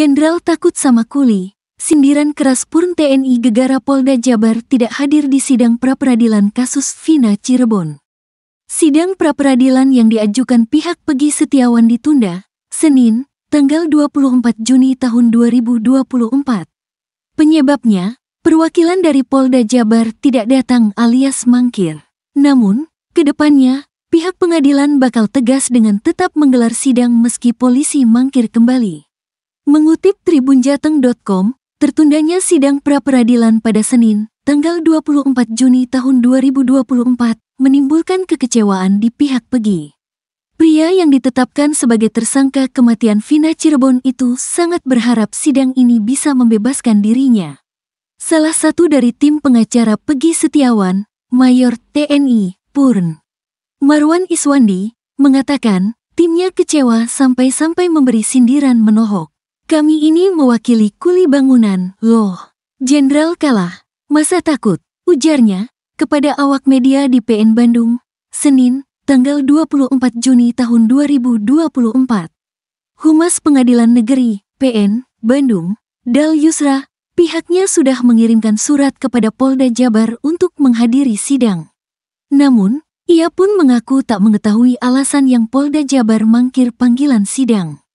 Jenderal takut sama kuli. Sindiran keras pun TNI Gegara Polda Jabar tidak hadir di sidang pra peradilan kasus Vina Cirebon. Sidang pra peradilan yang diajukan pihak Pegi Setiawan ditunda, Senin, tanggal 24 Juni tahun 2024. Penyebabnya, perwakilan dari Polda Jabar tidak datang alias mangkir. Namun, kedepannya, pihak pengadilan bakal tegas dengan tetap menggelar sidang meski polisi mangkir kembali. Mengutip tribunjateng.com, tertundanya sidang pra-peradilan pada Senin, tanggal 24 Juni tahun 2024, menimbulkan kekecewaan di pihak Pegi. Pria yang ditetapkan sebagai tersangka kematian Vina Cirebon itu sangat berharap sidang ini bisa membebaskan dirinya. Salah satu dari tim pengacara Pegi Setiawan, Mayor TNI Purn Marwan Iswandi, mengatakan timnya kecewa sampai-sampai memberi sindiran menohok. Kami ini mewakili kuli bangunan, loh. Jenderal kalah, masa takut, ujarnya, kepada awak media di PN Bandung, Senin, tanggal 24 Juni tahun 2024. Humas Pengadilan Negeri, PN, Bandung, Dal Yusra, pihaknya sudah mengirimkan surat kepada Polda Jabar untuk menghadiri sidang. Namun, ia pun mengaku tak mengetahui alasan yang Polda Jabar mangkir panggilan sidang.